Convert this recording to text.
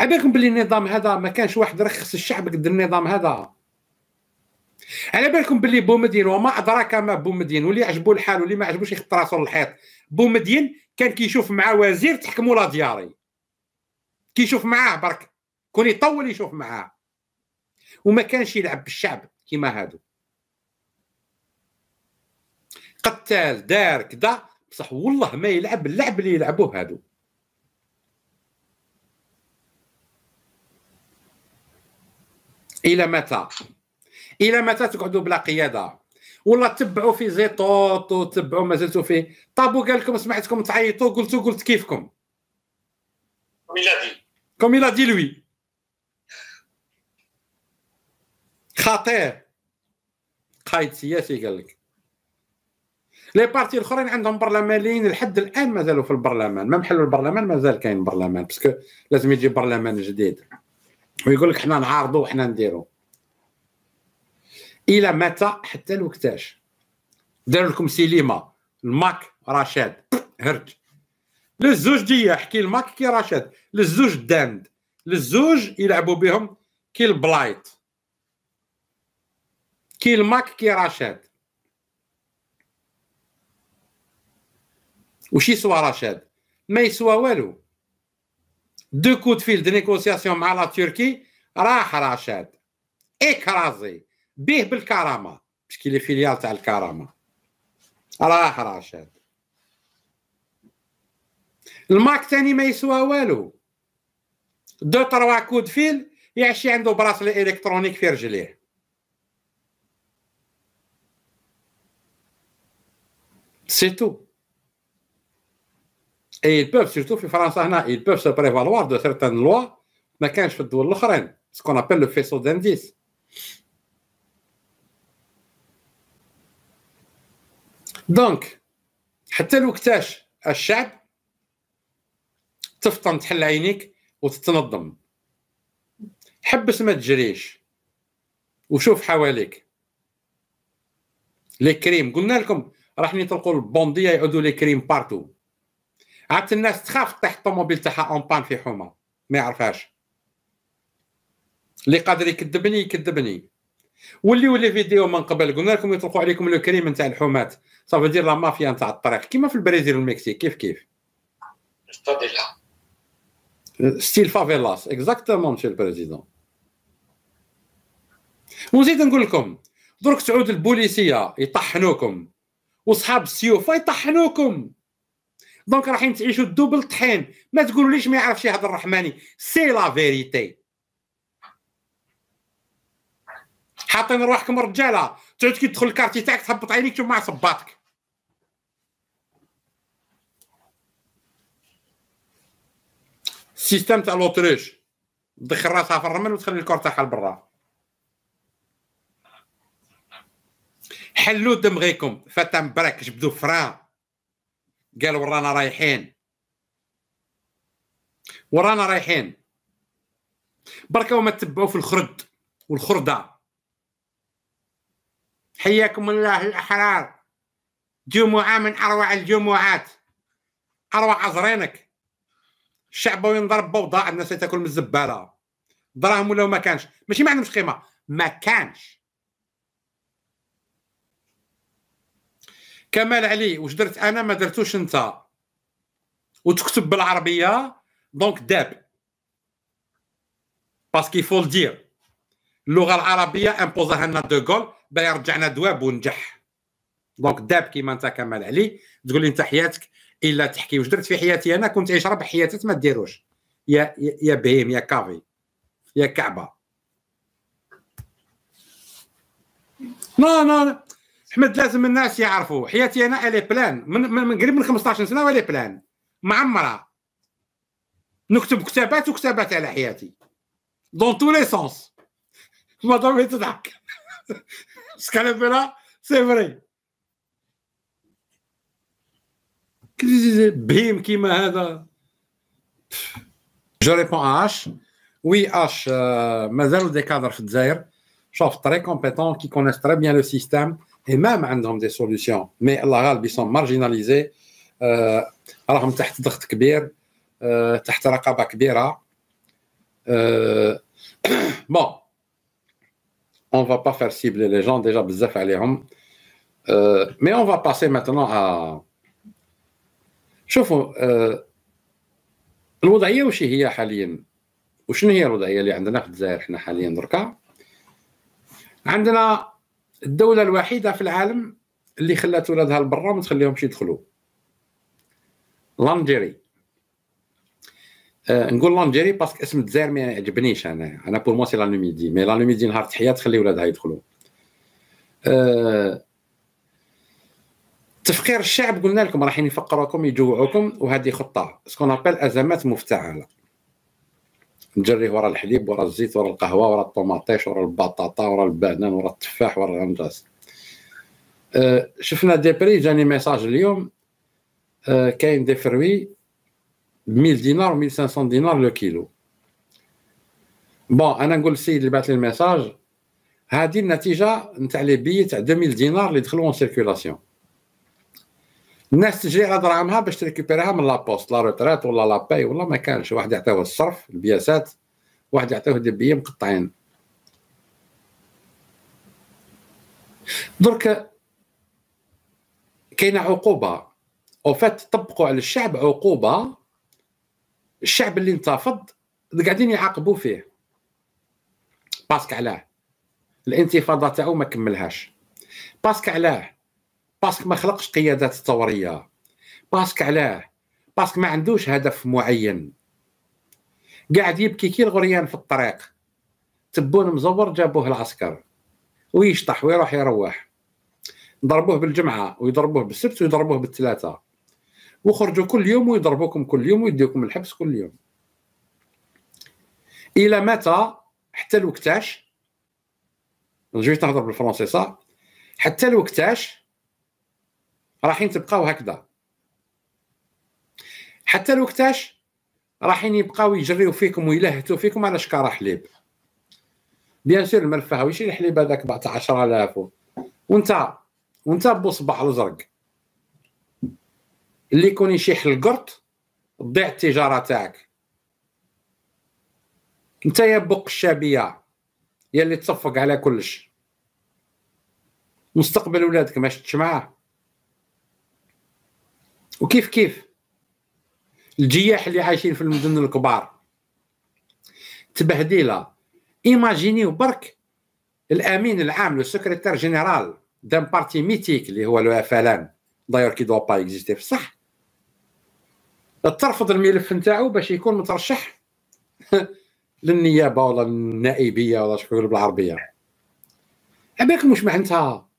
عبالكم باللي النظام هذا ما كانش واحد رخص الشعب قد النظام هذا على بالكم باللي بومدين وما ادراك ما بومدين واللي عجبو الحال واللي ما عجبوش يخط راسو للحيط بومدين كان كيشوف مع وزير تحكموا لا دياري كيشوف معاه برك كون يطول يشوف معاه وما كانش يلعب بالشعب كيما هادو قتال دار كدا بصح والله ما يلعب اللعب اللي يلعبوه هادو الى متى الى متى تقعدوا بلا قياده ولا تبعوا في زيطوط وتبعوا ما زلتوا فيه طابو قال لكم سمعتكم تعيطوا قلتوا قلت كيفكم كوم الى دي لوي خطير قايد سياسي قال لك لي بارتي الاخرين عندهم برلمانيين لحد الان مازالوا في البرلمان ما محلوا البرلمان مازال كاين برلمان باسكو لازم يجي برلمان جديد ويقول لك حنا نعارضوا وحنا نديروا الى متى حتى الوقتاش دار لكم سيليما الماك رشاد هرج للزوج دي يحكي الماك كي رشاد للزوج داند للزوج يلعبوا بهم كي البلايط كي الماك كي رشاد وش يسوى رشاد ما يسوى والو دو كود فيل دو مع لا تركي راح رشاد اكرازي بيه بالكرامه باسكو لي فيليال تاع الكرامه راح رشاد الماك تاني ما يسوى والو دو تروا كود فيل يعشي عنده براسلي الكترونيك في رجليه سي تو Et ils peuvent, surtout en France, ils peuvent se prévaloir de certaines lois, mais quand je fais ce qu'on appelle le faisceau d'indices. دونك حتى لو اكتاش الشعب تفطن تحل عينيك وتتنظم حبس ما تجريش وشوف حواليك لي كريم قلنا لكم راح يطلقوا البونديه يعودوا لي كريم بارتو عادت الناس تخاف تطيح الطوموبيل تاعها اون بان في حومه ما يعرفهاش اللي قادر يكذبني يكذبني واللي لي فيديو من قبل قلنا لكم يطلقوا عليكم لو كريم نتاع الحومات صافي دير لا مافيا نتاع الطريق كيما في البرازيل والمكسيك كيف كيف ستيل فافيلاس اكزاكتومون مسيو البريزيدون ونزيد نقول لكم درك تعود البوليسيه يطحنوكم وصحاب السيوف يطحنوكم دونك رايحين تعيشوا الدوبل طحين ما تقولوليش ما يعرفش هذا الرحماني سي لا فيريتي حاطين روحكم رجاله تعود كي تدخل الكارتي تاعك تهبط عينيك تشوف مع صباطك السيستم تاع لوتريش دخل راسها في الرمل وتخلي الكور تاعها لبرا حلوا دمغيكم فتا مبارك جبدوا فران قال ورانا رايحين ورانا رايحين بركه وما تبعوا في الخرد والخرده حياكم الله الاحرار جمعه من اروع الجمعات اروع عزرينك الشعب ضرب بوضاء الناس تاكل من الزباله دراهم ولا ما كانش ماشي ما عندهمش قيمه ما كانش كمال علي واش درت انا ما درتوش انت وتكتب بالعربيه دونك داب باسكو يفو دير اللغه العربيه امبوزاها لنا دوغول باه يرجعنا دواب ونجح دونك داب كيما انت كمال علي تقول لي انت حياتك الا تحكي واش درت في حياتي انا كنت عايش ربع حياتك ما ديروش يا يا بهيم يا كافي يا كعبه لا لا احمد لازم الناس يعرفوا حياتي انا الي بلان من, من قريب من 15 سنه والي بلان معمره نكتب كتابات وكتابات على حياتي دون تو لي سونس ما ضروري تضحك سكالابيلا سي فري بهيم كيما هذا جو ريبون اش وي اش مازالوا دي كادر في الجزائر شوف تري كومبيتون كي كونيس تري بيان لو سيستيم إمام عندهم دي سوليسيون مي الله غالب يسون مارجيناليزي آه راهم تحت ضغط كبير آه تحت رقابة كبيرة آه بون on va pas faire cibler les gens déjà بزاف عليهم euh, mais on va passer maintenant à شوفوا euh, الوضعيه وش هي حاليا وشنو هي الوضعيه اللي عندنا في الجزائر حنا حاليا دركا عندنا الدوله الوحيده في العالم اللي خلات ولادها لبرا وما تخليهمش يدخلوا لانجيري أه نقول لانجيري باسكو اسم الجزائر ما يعجبنيش انا انا بور موا سي لا نوميدي مي لا نوميدي نهار تحيا تخلي ولادها يدخلوا أه تفقير الشعب قلنا لكم رايحين يفقروكم يجوعوكم وهذه خطه سكون ابل ازمات مفتعله نجري ورا الحليب ورا الزيت ورا القهوه ورا الطوماطيش ورا البطاطا ورا البنان ورا التفاح ورا الغنداس أه، شفنا دي بري جاني ميساج اليوم أه، كاين دي فروي ب 1000 دينار و 1500 دينار لو كيلو بون انا نقول للسيد اللي بعث لي الميساج هذه النتيجه نتاع لي بي تاع 2000 دينار اللي دخلوا اون سيركولاسيون الناس تجري دراهمها باش تريكوبيريها من لابوست لا روتريت ولا لاباي ولا ما كانش واحد يعطيه الصرف البياسات واحد يعطيه دبيه مقطعين درك كاينه عقوبه او فات طبقوا على الشعب عقوبه الشعب اللي انتفض قاعدين يعاقبوا فيه باسك علاه الانتفاضه تاعو ما كملهاش باسك علاه باسك ما خلقش قيادات ثوريه باسك علاه باسك ما عندوش هدف معين قاعد يبكي كي الغريان في الطريق تبون مزور جابوه العسكر ويشطح ويروح يروح ضربوه بالجمعه ويضربوه بالسبت ويضربوه بالثلاثه وخرجوا كل يوم ويضربوكم كل يوم ويديوكم الحبس كل يوم الى متى حتى الوقتاش جيت نهضر بالفرنسي صح حتى الوقتاش راحين تبقاو هكذا حتى الوقتاش راحين يبقاو يجريو فيكم ويلهتو فيكم على شكاره حليب بيان سير الملف الفهوي الحليب هذاك بعت 10000 وانت وانت بصباح الازرق اللي يكون يشيح القرط تضيع التجاره تاعك انت يا بق الشابيه يا اللي تصفق على كلش مستقبل ولادك ما شفتش معاه وكيف كيف الجياح اللي عايشين في المدن الكبار تبهديله ايماجينيو برك الامين العام لو سكرتير جينيرال دان بارتي ميتيك اللي هو لو اف ان داير كي دوا با اكزيستي بصح ترفض الملف نتاعو باش يكون مترشح للنيابه ولا النائبيه ولا شكون بالعربيه عباك مش معناتها